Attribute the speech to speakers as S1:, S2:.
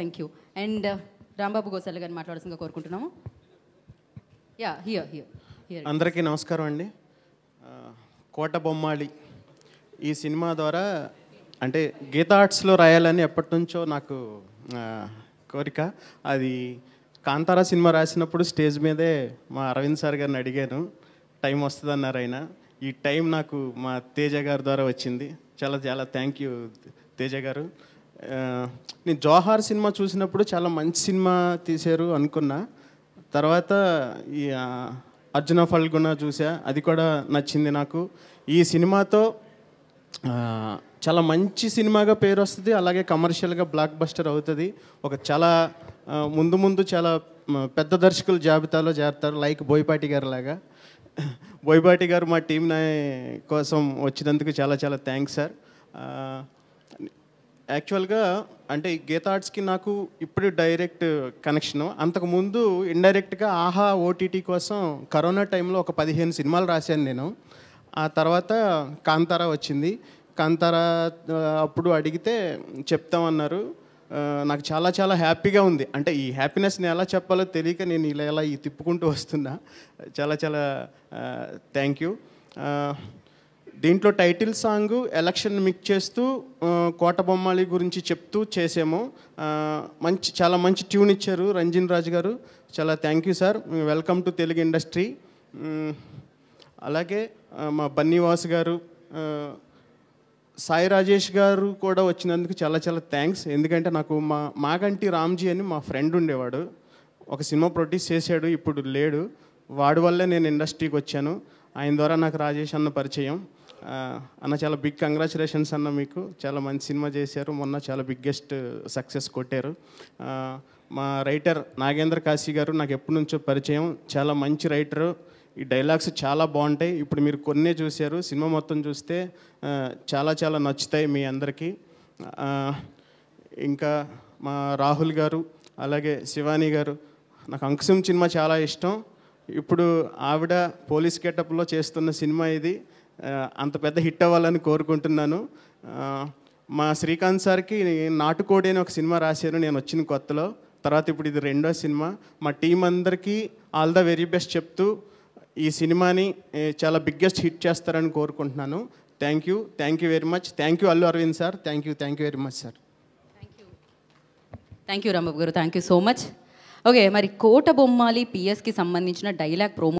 S1: thank you and Rambabu Gosala గారిని మాట్లాడాల్సిందిగా కోరుకుంటున్నాము యా హియర్ హియర్ అందరికీ నమస్కారం అండి కోట బొమ్మాళి ఈ సినిమా ద్వారా అంటే గీతా ఆర్ట్స్లో రాయాలని ఎప్పటి నుంచో నాకు కోరిక అది కాంతారా సినిమా రాసినప్పుడు స్టేజ్ మీదే మా అరవింద్ సార్ గారిని అడిగాను టైం వస్తుందన్నారు ఆయన ఈ టైం నాకు మా తేజ గారి ద్వారా వచ్చింది చాలా చాలా థ్యాంక్ యూ తేజ గారు నేను జోహార్ సినిమా చూసినప్పుడు చాలా మంచి సినిమా తీశారు అనుకున్నా తర్వాత ఈ అర్జున ఫల్గుణ చూసా అది కూడా నచ్చింది నాకు ఈ సినిమాతో చాలా మంచి సినిమాగా పేరు వస్తుంది అలాగే కమర్షియల్గా బ్లాక్ బస్టర్ అవుతుంది ఒక చాలా ముందు ముందు చాలా పెద్ద దర్శకుల జాబితాలో చేరుతారు లైక్ బోయపాటి గారు లాగా బోయిపాటి గారు మా టీం కోసం వచ్చినందుకు చాలా చాలా థ్యాంక్స్ సార్ యాక్చువల్గా అంటే గీత ఆర్ట్స్కి నాకు ఇప్పుడు డైరెక్ట్ కనెక్షన్ అంతకుముందు ఇండైరెక్ట్గా ఆహా ఓటీటీ కోసం కరోనా టైంలో ఒక పదిహేను సినిమాలు రాశాను నేను ఆ తర్వాత కాంతారా వచ్చింది కాంతారా అప్పుడు అడిగితే చెప్తామన్నారు నాకు చాలా చాలా హ్యాపీగా ఉంది అంటే ఈ హ్యాపీనెస్ని ఎలా చెప్పాలో తెలియక నేను ఇలా ఎలా ఈ తిప్పుకుంటూ వస్తున్నా చాలా చాలా థ్యాంక్ యూ దీంట్లో టైటిల్ సాంగ్ ఎలక్షన్ మిక్స్ చేస్తూ కోట బొమ్మాలి గురించి చెప్తూ చేసాము మంచి చాలా మంచి ట్యూన్ ఇచ్చారు రంజిన్ రాజు గారు చాలా thank you sir welcome to Telugu industry అలాగే మా బన్నీవాస్ గారు సాయి రాజేష్ గారు కూడా వచ్చినందుకు చాలా చాలా థ్యాంక్స్ ఎందుకంటే నాకు మా మాగంటి రామ్జీ అని మా ఫ్రెండ్ ఉండేవాడు ఒక సినిమా ప్రొడ్యూస్ చేశాడు ఇప్పుడు లేడు వాడి వల్లే నేను ఇండస్ట్రీకి వచ్చాను ఆయన ద్వారా నాకు రాజేష్ అన్న పరిచయం అన్న చాలా బిగ్ కంగ్రాచులేషన్స్ అన్న మీకు చాలా మంచి సినిమా చేశారు మొన్న చాలా బిగ్గెస్ట్ సక్సెస్ కొట్టారు మా రైటర్ నాగేంద్ర కాశీ గారు నాకు ఎప్పటి నుంచో పరిచయం చాలా మంచి రైటరు ఈ డైలాగ్స్ చాలా బాగుంటాయి ఇప్పుడు మీరు కొన్ని చూశారు సినిమా మొత్తం చూస్తే చాలా చాలా నచ్చుతాయి మీ అందరికీ ఇంకా మా రాహుల్ గారు అలాగే శివాని గారు నాకు అంకుశం సినిమా చాలా ఇష్టం ఇప్పుడు ఆవిడ పోలీస్ గెటప్లో చేస్తున్న సినిమా ఇది అంత పెద్ద హిట్ అవ్వాలని కోరుకుంటున్నాను మా శ్రీకాంత్ సార్కి నాటుకోడి అని ఒక సినిమా రాశాను నేను వచ్చిన కొత్తలో తర్వాత ఇప్పుడు ఇది రెండో సినిమా మా టీం అందరికీ ఆల్ ద వెరీ బెస్ట్ చెప్తూ ఈ సినిమాని చాలా బిగ్గెస్ట్ హిట్ చేస్తారని కోరుకుంటున్నాను thank you thank you very much thank you Allu Aravind sir thank you thank you very much sir thank you Rambabu గారు thank you so much okay మరి కోట బొమ్మాలి పిఎస్కి సంబంధించిన డైలాగ్ ప్రోమో